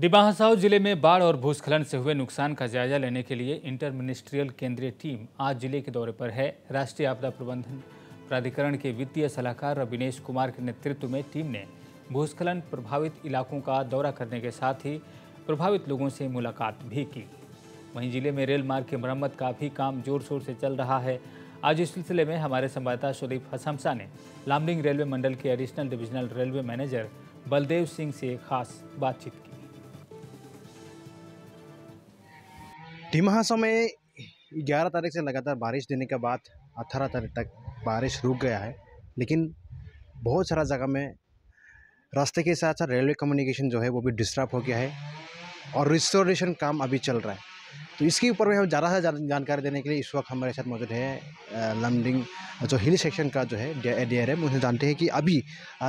दिबाहसाओ जिले में बाढ़ और भूस्खलन से हुए नुकसान का जायजा लेने के लिए इंटर मिनिस्ट्रियल केंद्रीय टीम आज जिले के दौरे पर है राष्ट्रीय आपदा प्रबंधन प्राधिकरण के वित्तीय सलाहकार रविनेश कुमार के नेतृत्व में टीम ने भूस्खलन प्रभावित इलाकों का दौरा करने के साथ ही प्रभावित लोगों से मुलाकात भी की वहीं जिले में रेल मार्ग की मरम्मत का भी काम जोर शोर से चल रहा है आज इस सिलसिले में हमारे संवाददाता शरीफ हसमसा ने लामडिंग रेलवे मंडल के additional divisional railway manager Baldev Singh से खास बातचीत की डिमहा समय ग्यारह तारीख से लगातार बारिश देने के बाद अठारह तारीख तक बारिश रुक गया है लेकिन बहुत सारा जगह में रास्ते के साथ साथ रेलवे कम्युनिकेशन जो है वो भी डिस्टर्ब हो गया है और रिस्टोरेशन काम अभी चल रहा है तो इसके ऊपर में हम ज़्यादा से ज़्यादा जानकारी देने के लिए इस वक्त हमारे साथ मौजूद है लमडिंग जो हिल सेक्शन का जो है डी आर एम उन्हें जानते हैं कि अभी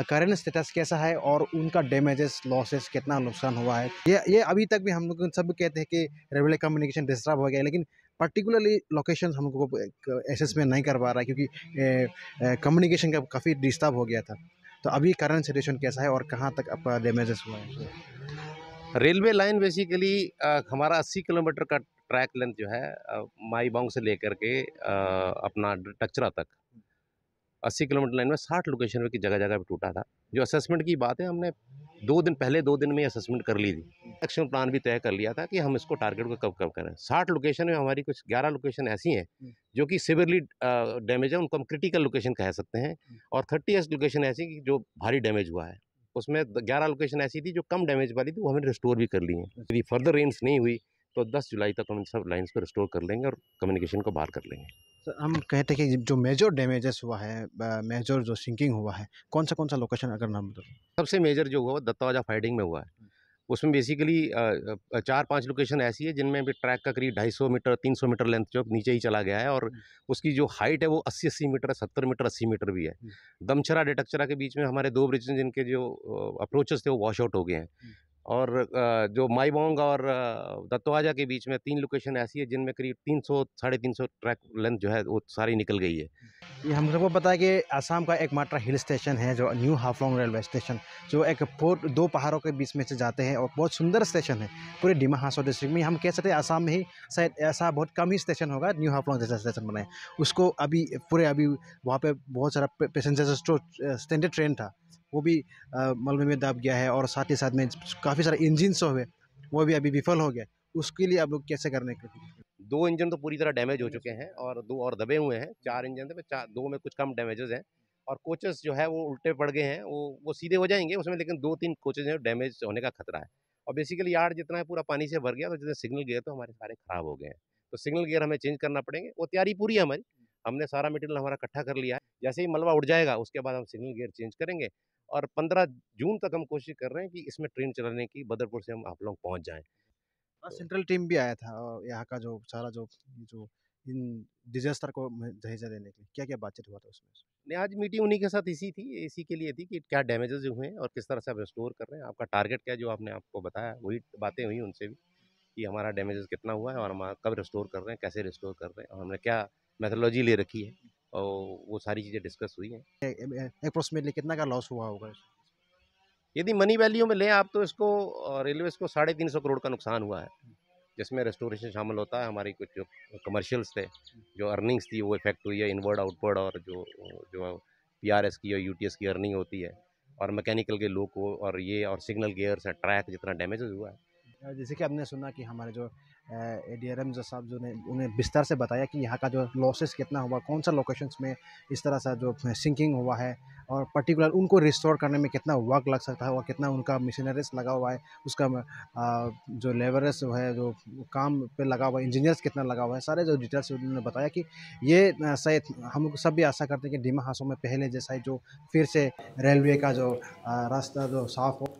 करंट स्टेटस कैसा है और उनका डैमेजेस लॉसेस कितना नुकसान हुआ है ये ये अभी तक भी हम लोग सब कहते हैं कि रेलवे कम्युनिकेशन डिस्टर्ब हो गया लेकिन पर्टिकुलरली लोकेशन हम को एसेस में नहीं कर पा रहा है क्योंकि कम्युनिकेशन का काफ़ी डिस्टर्ब हो गया था तो अभी करंट सिचुएशन कैसा है और कहाँ तक डैमेजेस हुआ है रेलवे लाइन बेसिकली हमारा अस्सी किलोमीटर का ट्रैक लेंथ जो है माई से लेकर के अपना टचरा तक अस्सी किलोमीटर लाइन में साठ लोकेशन में की जगह जगह पर टूटा था जो असेसमेंट की बात है हमने दो दिन पहले दो दिन में असेसमेंट कर ली थी एक्शन प्लान भी तय कर लिया था कि हम इसको टारगेट को कब कब करें साठ लोकेशन में हमारी कुछ ग्यारह लोकेशन ऐसी हैं हम्म। जो कि सिवियरली डैमेज है उनको हम क्रिटिकल लोकेशन कह सकते हैं हम्म। और थर्टी एस लोकेशन ऐसी जो भारी डैमेज हुआ है उसमें ग्यारह लोकेशन ऐसी थी जो कम डैमेज वाली थी वो हमने रिस्टोर भी कर ली है यदि फर्दर रेंज नहीं हुई तो 10 जुलाई तक हम सब लाइन्स को रिस्टोर कर लेंगे और कम्युनिकेशन को बाहर कर लेंगे सर हम कहते हैं कि जो मेजर डैमेजेस हुआ है मेजर जो सिंकिंग हुआ है कौन सा कौन सा लोकेशन अगर नाम बताओ सबसे मेजर जो हुआ वो दत्तावाजा फाइटिंग में हुआ है उसमें बेसिकली चार पांच लोकेशन ऐसी है जिनमें भी ट्रैक का करीब 250 मीटर 300 मीटर लेंथ जो नीचे ही चला गया है और हम्म। उसकी जो हाइट है वो 80 अस्सी मीटर सत्तर मीटर अस्सी मीटर भी है हम्म। दमछरा डेटकचरा के बीच में हमारे दो ब्रिज जिनके जो अप्रोचेस थे वो वॉश आउट हो गए हैं हम्म। और जो माईबोंग और दत्तवाजा के बीच में तीन लोकेशन ऐसी है जिनमें करीब तीन सौ साढ़े तीन सौ ट्रैक लेंथ जो है वो सारी निकल गई है ये हम सबको पता है कि आसाम का एकमात्र हिल स्टेशन है जो न्यू हाफलोंग रेलवे स्टेशन जो एक पोर्ट दो पहाड़ों के बीच में से जाते हैं और बहुत सुंदर स्टेशन है पूरे डिमा हासो डिस्ट्रिक्ट में हम कह सकते हैं आसाम में ही शायद ऐसा बहुत कम ही स्टेशन होगा न्यू हाफलोंग जैसा स्टेशन बनाए उसको अभी पूरे अभी वहाँ पर बहुत सारा पैसेंजर्स जो स्टैंडर्ड ट्रेन था वो भी मलबे में दब गया है और साथ ही साथ में काफ़ी सारे इंजिन हुए वो भी अभी विफल हो गया उसके लिए आप लोग कैसे करने के दो इंजन तो पूरी तरह डैमेज हो हम्म। चुके हैं और दो और दबे हुए हैं हम्म। चार इंजन थे चार दो में कुछ कम डैमेजेस हैं और कोचेस जो है वो उल्टे पड़ गए हैं वो वो सीधे हो जाएंगे उसमें लेकिन दो तीन कोचेज हैं डैमेज होने का खतरा है और बेसिकली यार्ड जितना है पूरा पानी से भर गया तो जितने सिग्नल गियर तो हमारे सारे ख़राब हो गए हैं तो सिग्नल गियर हमें चेंज करना पड़ेंगे वो तैयारी पूरी है हमारी हम्म। हमने सारा मटेरियल हमारा इकट्ठा कर लिया है जैसे ही मलबा उड़ जाएगा उसके बाद हम सिग्नल गियर चेंज करेंगे और पंद्रह जून तक हम कोशिश कर रहे हैं कि इसमें ट्रेन चलाने की बदरपुर से हम आप लोग पहुँच जाएँ हाँ, सेंट्रल तो टीम भी आया था और यहाँ का जो सारा जो जो इन डिजास्टर को जायजा देने के लिए क्या क्या बातचीत हुआ था उसमें नहीं आज मीटिंग उन्हीं के साथ इसी थी इसी के लिए थी कि क्या डैमेजेस हुए हैं और किस तरह से आप रिस्टोर कर रहे हैं आपका टारगेट क्या जो आपने आपको बताया वही बातें हुई उनसे भी कि हमारा डैमेजेस कितना हुआ है और हम कब रिस्टोर कर रहे हैं कैसे रिस्टोर कर रहे हैं और हमने क्या मैथोलॉजी ले रखी है और वो सारी चीज़ें डिस्कस हुई हैं अप्रोक्सीमेटली कितना का लॉस हुआ होगा यदि मनी वैल्यू में लें आप तो इसको रेलवेज को साढ़े तीन सौ करोड़ का नुकसान हुआ है जिसमें रेस्टोरेशन शामिल होता है हमारी कुछ जो कमर्शियल्स थे जो अर्निंग्स थी वो इफेक्ट हुई है इनवर्ड आउटवर्ड और जो जो पी आर एस की और यू टी एस की अर्निंग होती है और मैकेनिकल के लोग को और ये और सिग्नल गेयर्स है ट्रैक जितना डैमेज हुआ है जैसे कि आपने सुना कि हमारे जो ए डी आर एम साहब जो ने उन्हें बिस्तर से बताया कि यहाँ का जो लॉसेस कितना हुआ कौन सा लोकेशंस में इस तरह सा जो सिंकिंग हुआ है और पर्टिकुलर उनको रिस्टोर करने में कितना वर्क लग सकता है और कितना उनका मशीनरीज लगा हुआ है उसका जो लेबरस है जो काम पे लगा हुआ है इंजीनियर्स कितना लगा हुआ है सारे जो डिटेल्स उन्होंने बताया कि ये शायद हम सब भी आशा करते हैं कि डीमा हासों में पहले जैसा ही जो फिर से रेलवे का जो रास्ता जो साफ़ हो